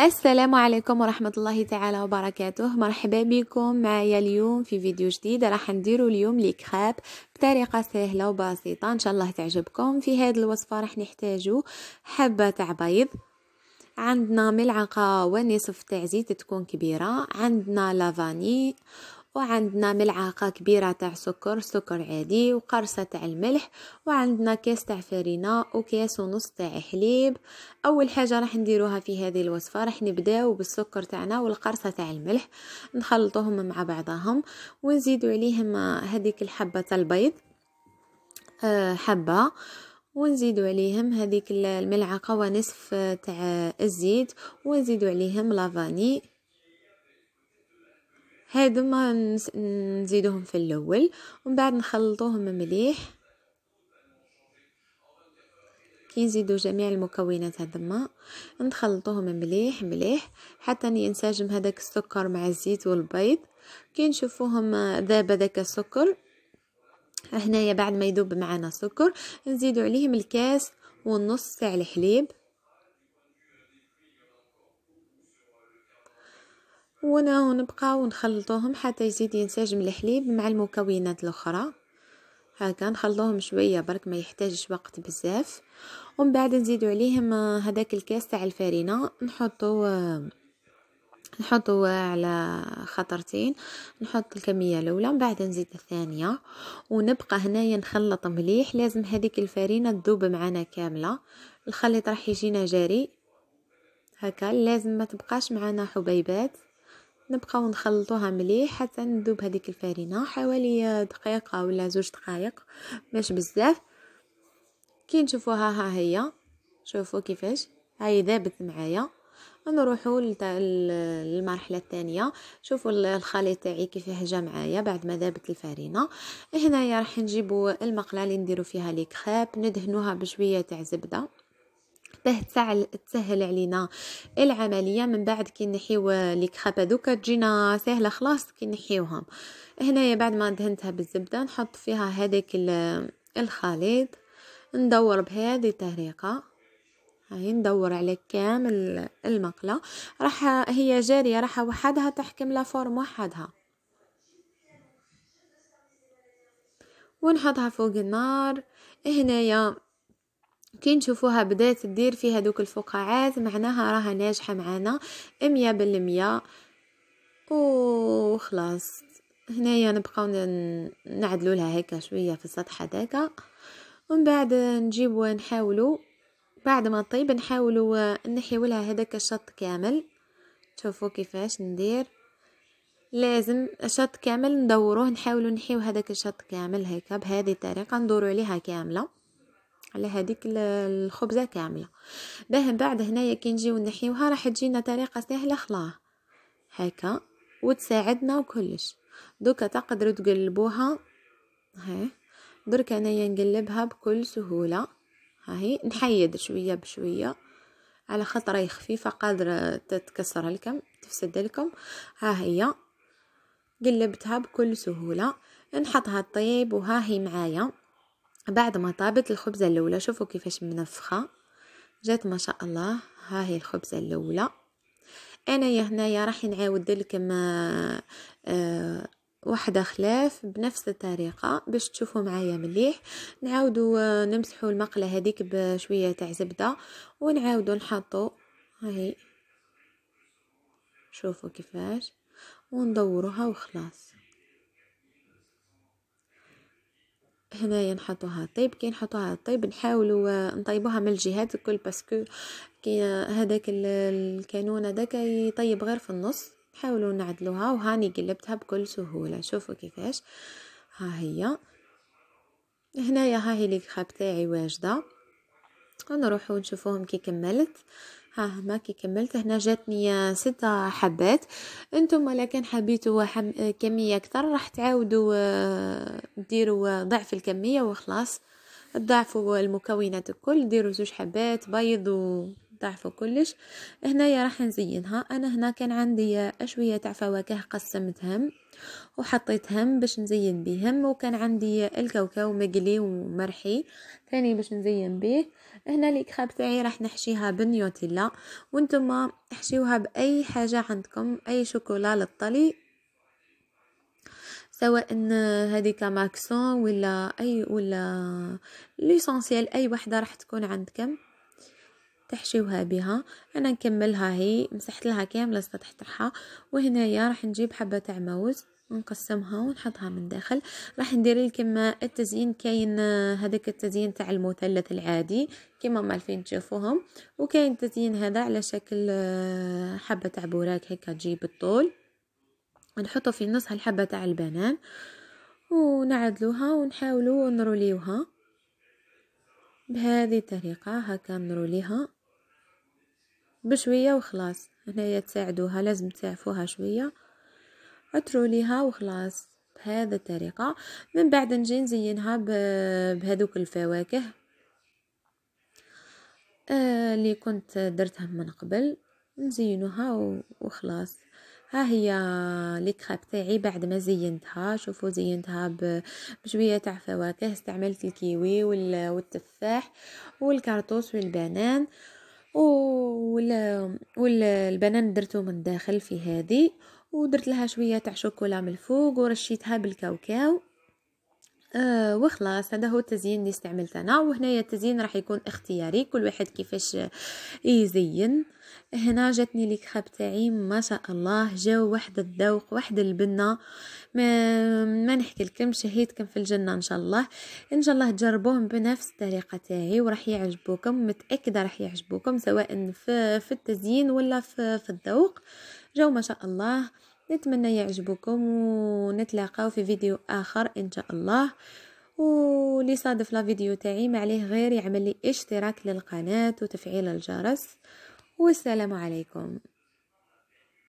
السلام عليكم ورحمة الله تعالى وبركاته مرحبا بكم معايا اليوم في فيديو جديد راح نديرو اليوم لكخاب بطريقة سهلة وبسيطة ان شاء الله تعجبكم في هاد الوصفة راح نحتاجو حبة تاع بيض عندنا ملعقة ونصف تاع زيت تكون كبيرة عندنا لافاني وعندنا ملعقة كبيرة تاع سكر سكر عادي وقرصة تاع الملح وعندنا كاس تاع فرينة وكاس ونص تاع حليب أول حاجة راح نديروها في هذه الوصفة راح نبداو بالسكر تاعنا والقرصة تاع الملح نخلطوهم مع بعضهم ونزيدوا عليهم هذيك الحبة تاع البيض آه، حبة ونزيدوا عليهم هذيك الملعقة ونصف تاع الزيت ونزيدوا عليهم لافاني هادو ما نزيدوهم في الاول ومن بعد نخلطوهم مليح كي نزيدو جميع المكونات هذما نخلطوهم مليح مليح حتى ينسجم هذاك السكر مع الزيت والبيض كي نشوفوهم ذاب هذاك السكر هنايا بعد ما يذوب معنا السكر نزيدو عليهم الكاس ونص تاع الحليب نبقى نخلطوهم حتى يزيد ينسجم الحليب مع المكونات الاخرى هكا نخلطوهم شويه برك ما يحتاجش وقت بزاف ومن بعد نزيدو عليهم آه، هذاك الكاس تاع الفارينه نحطو آه، نحطو على خطرتين نحط الكميه الاولى من بعد نزيد الثانيه ونبقى هنايا نخلط مليح لازم هذيك الفارينه تذوب معنا كامله الخليط راح يجينا جاري هكا لازم ما تبقاش معنا حبيبات نبقاو نخلطوها مليح حتى نذوب هذيك الفرينه حوالي دقيقه ولا زوج دقائق مش بزاف كي نشوفوها ها هي شوفوا كيفاش هاي ذابت معايا نروحوا للمرحله الثانيه شوفوا الخليط تاعي كيفاه جا معايا بعد ما ذابت الفرينه هنايا راح نجيبوا المقله اللي نديروا فيها لي كريب ندهنوها بشويه تاع زبده باه تسهل تسهل علينا العمليه من بعد كي نحيو لي كراب هذوك تجينا سهله خلاص كي نحيوهم هنايا بعد ما دهنتها بالزبده نحط فيها هذاك الخليط ندور بهذه الطريقه هاي ندور على كامل المقله راح هي جاريه راح وحدها تحكم لا فورم وحدها ونحطها فوق النار هنايا كي نشوفوها بدات تدير فيها دوك الفقاعات معناها راها ناجحه معانا مية بالمية وخلاص هنايا نبقاو نعدلو لها هكا شويه في السطح هذاك ومن بعد نجيبو نحاولو بعد ما طيب نحاولو نحيو لها هذاك الشط كامل شوفوا كيفاش ندير لازم الشط كامل ندوروه نحاولو نحيو هذاك الشط كامل هكا بهذه الطريقه ندورو عليها كامله على هذيك الخبزه كامله باه من بعد هنايا كي نجيو نحيوها راح تجينا طريقه سهله خلاه هكا وتساعدنا وكلش دوكا تقدروا تقلبوها ها درك انايا نقلبها بكل سهوله هاهي نحيد شويه بشويه على خاطر هي خفيفه قادره تتكسر لكم تفسد لكم ها هي قلبتها بكل سهوله نحطها طيب وها هي معايا بعد ما طابت الخبزة الاولى شوفوا كيفاش منفخة جات ما شاء الله ها هي الخبزة الاولى انايا هنايا راح نعاود لكم آه، واحدة خلاف بنفس الطريقة باش تشوفوا معايا مليح نعاودو آه، نمسحوا المقلة هذيك بشوية تاع زبدة ونعاودو نحطو هاي شوفوا كيفاش وندوروها وخلاص هنايا نحطوها طيب كي نحطوها طيب نحاولوا آه، نطيبوها من الجهات الكل باسكو كي آه، هذاك الكانون هذاك يطيب غير في النص نحاولوا نعدلوها وهاني قلبتها بكل سهوله شوفوا كيفاش ها هي هنايا ها هي الكخه تاعي واجده ونروحوا نشوفوهم كي كملت ها هما كي كملت هنا جاتني آه، ستة حبات انتم ولكن حبيتوا كميه اكثر راح تعاودوا ديروا ضعف الكمية وخلاص تضاعفوا المكونات الكل ديروا زوج حبات بيض وضعفوا كلش هنايا راح نزينها انا هنا كان عندي اشويه تاع فواكه قسمتهم وحطيتهم باش نزين بهم وكان عندي الكاوكاو مقلي ومرحي ثاني باش نزين به هنا الكخاب تاعي راح نحشيها بالنيوتيلا وانتم احشيوها باي حاجه عندكم اي شوكولا للطلي سواء هذيك ماكسون ولا اي ولا ليسونسيال اي وحده راح تكون عندكم تحشيوها بها انا نكملها هي مسحت لها كامله السطح تاعها وهنايا راح نجيب حبه تاع موز نقسمها ونحطها من داخل راح ندير لكم التزيين كاين هذاك التزيين تاع المثلث العادي كما ما الفين تشوفوهم وكاين التزيين هذا على شكل حبه تاع بوراك هكا تجيب الطول نحطو في النص هالحبه تاع البنان ونعدلوها ونحاولو نروليوها بهذه الطريقه هكا نروليها بشويه وخلاص هنايا تساعدوها لازم تسعفوها شويه عتروليها وخلاص بهذا الطريقه من بعد نجي نزينها بهذوك الفواكه آه، اللي كنت درتها من قبل نزينوها وخلاص ها هي لي كريب تاعي بعد ما زينتها شوفوا زينتها بشويه تاع فواكه استعملت الكيوي والتفاح والكرطوس والبنان والبنان درته من الداخل في هذه ودرت لها شويه تاع شوكولا من الفوق ورشيتها بالكاوكاو آه، وخلاص هذا هو التزيين اللي استعملت انا وهنايا التزيين راح يكون اختياري كل واحد كيفاش يزين هنا جاتني الكخاب تاعي ما شاء الله جاو واحد الذوق واحد البنه ما, ما نحكي لكم شهيتكم في الجنه ان شاء الله ان شاء الله تجربوهم بنفس الطريقه تاعي وراح يعجبوكم متاكده راح يعجبوكم سواء في, في التزيين ولا في, في الذوق جاو ما شاء الله نتمنى يعجبكم ونتلاقاو في فيديو اخر ان شاء الله ولي صادف لا فيديو تاعي ما عليه غير يعمل لي اشتراك للقناه وتفعيل الجرس والسلام عليكم